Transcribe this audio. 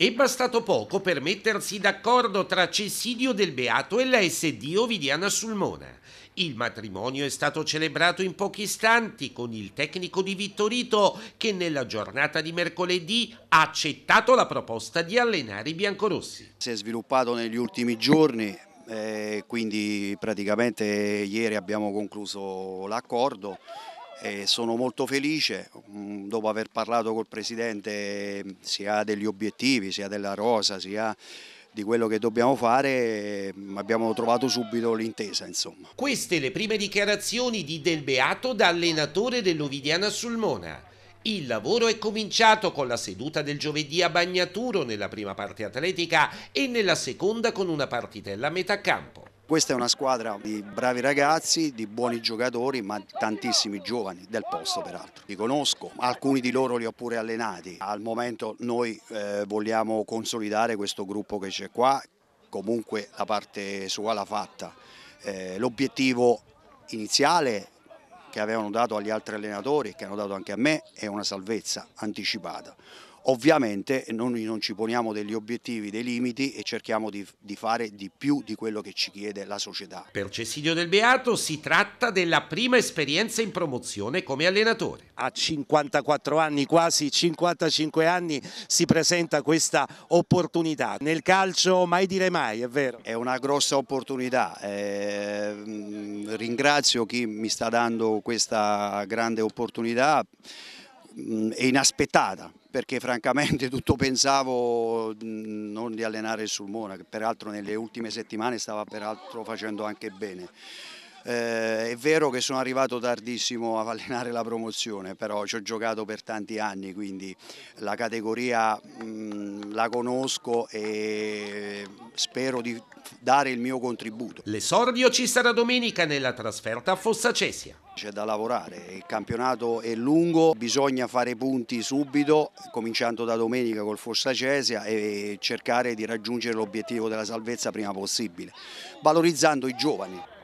È bastato poco per mettersi d'accordo tra Cessidio del Beato e la SD Ovidiana Sulmona. Il matrimonio è stato celebrato in pochi istanti con il tecnico di Vittorito che nella giornata di mercoledì ha accettato la proposta di allenare i biancorossi. Si è sviluppato negli ultimi giorni, eh, quindi praticamente ieri abbiamo concluso l'accordo e sono molto felice mm, dopo aver parlato col Presidente sia degli obiettivi, sia della rosa, sia di quello che dobbiamo fare, mm, abbiamo trovato subito l'intesa. Insomma. Queste le prime dichiarazioni di Del Beato da allenatore dell'Ovidiana Sulmona. Il lavoro è cominciato con la seduta del giovedì a Bagnaturo nella prima parte atletica e nella seconda con una partitella a metà campo. Questa è una squadra di bravi ragazzi, di buoni giocatori, ma tantissimi giovani del posto peraltro. Li conosco, alcuni di loro li ho pure allenati. Al momento noi eh, vogliamo consolidare questo gruppo che c'è qua, comunque la parte sua l'ha fatta. Eh, L'obiettivo iniziale che avevano dato agli altri allenatori, e che hanno dato anche a me, è una salvezza anticipata. Ovviamente noi non ci poniamo degli obiettivi, dei limiti e cerchiamo di, di, fare di più di quello che ci chiede la società. Per Cesidio Del Beato si tratta della prima esperienza in promozione come allenatore. A 54 anni, quasi 55 anni, si presenta questa opportunità. Nel calcio mai dire mai, è vero? È una grossa opportunità. Ehm ringrazio chi mi sta dando questa grande opportunità mm, è inaspettata perché francamente tutto pensavo mm, non di allenare sul Mona che peraltro nelle ultime settimane stava peraltro facendo anche bene eh, è vero che sono arrivato tardissimo a allenare la promozione, però ci ho giocato per tanti anni, quindi la categoria mh, mm, la conosco e spero di dare il mio contributo. L'esordio ci sarà domenica nella trasferta a Cesia. C'è da lavorare, il campionato è lungo, bisogna fare punti subito, cominciando da domenica col Fossa Cesia e cercare di raggiungere l'obiettivo della salvezza prima possibile, valorizzando i giovani.